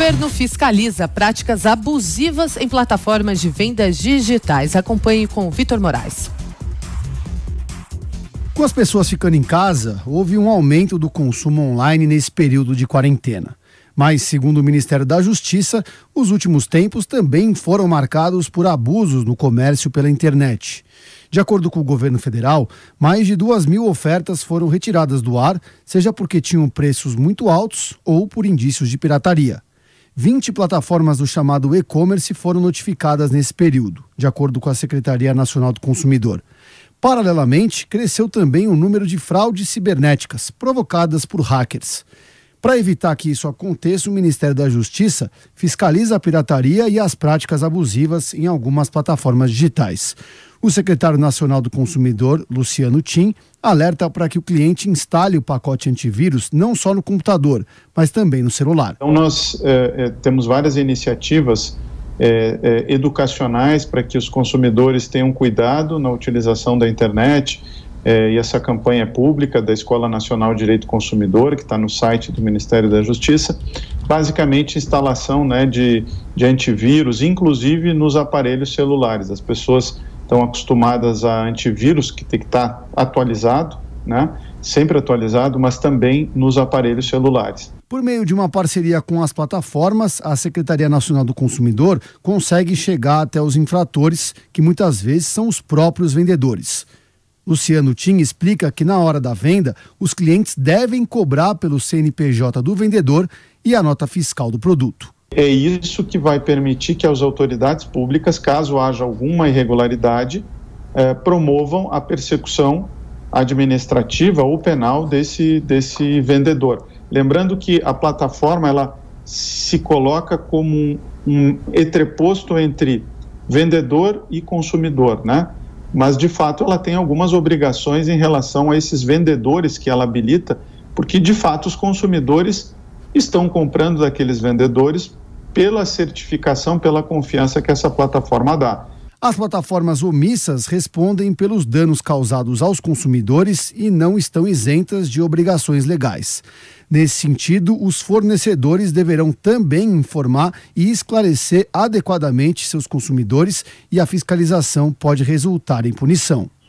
Governo fiscaliza práticas abusivas em plataformas de vendas digitais. Acompanhe com o Vitor Moraes. Com as pessoas ficando em casa, houve um aumento do consumo online nesse período de quarentena. Mas, segundo o Ministério da Justiça, os últimos tempos também foram marcados por abusos no comércio pela internet. De acordo com o governo federal, mais de duas mil ofertas foram retiradas do ar, seja porque tinham preços muito altos ou por indícios de pirataria. 20 plataformas do chamado e-commerce foram notificadas nesse período, de acordo com a Secretaria Nacional do Consumidor. Paralelamente, cresceu também o número de fraudes cibernéticas provocadas por hackers. Para evitar que isso aconteça, o Ministério da Justiça fiscaliza a pirataria e as práticas abusivas em algumas plataformas digitais. O secretário nacional do consumidor, Luciano Tim, alerta para que o cliente instale o pacote antivírus não só no computador, mas também no celular. Então, nós eh, eh, temos várias iniciativas eh, educacionais para que os consumidores tenham cuidado na utilização da internet é, e essa campanha é pública da Escola Nacional de Direito Consumidor, que está no site do Ministério da Justiça, basicamente instalação né, de, de antivírus, inclusive nos aparelhos celulares. As pessoas estão acostumadas a antivírus, que tem que estar tá atualizado, né, sempre atualizado, mas também nos aparelhos celulares. Por meio de uma parceria com as plataformas, a Secretaria Nacional do Consumidor consegue chegar até os infratores, que muitas vezes são os próprios vendedores. Luciano Tim explica que na hora da venda, os clientes devem cobrar pelo CNPJ do vendedor e a nota fiscal do produto. É isso que vai permitir que as autoridades públicas, caso haja alguma irregularidade, eh, promovam a persecução administrativa ou penal desse, desse vendedor. Lembrando que a plataforma ela se coloca como um, um entreposto entre vendedor e consumidor, né? mas de fato ela tem algumas obrigações em relação a esses vendedores que ela habilita, porque de fato os consumidores estão comprando daqueles vendedores pela certificação, pela confiança que essa plataforma dá. As plataformas omissas respondem pelos danos causados aos consumidores e não estão isentas de obrigações legais. Nesse sentido, os fornecedores deverão também informar e esclarecer adequadamente seus consumidores e a fiscalização pode resultar em punição.